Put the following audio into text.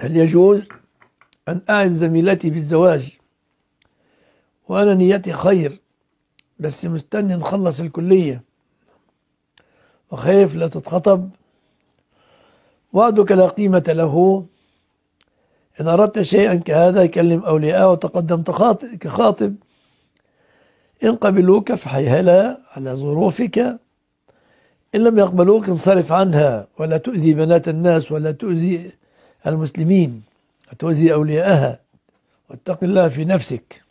هل يجوز أن أعد زميلتي بالزواج وأنا نيتي خير بس مستني نخلص الكلية وخايف لا تتخطب وعدك لا قيمة له إن أردت شيئا كهذا كلم أولياء وتقدم كخاطب إن قبلوك فحيهلا على ظروفك إن لم يقبلوك انصرف عنها ولا تؤذي بنات الناس ولا تؤذي المسلمين وتوزي أولياءها واتق الله في نفسك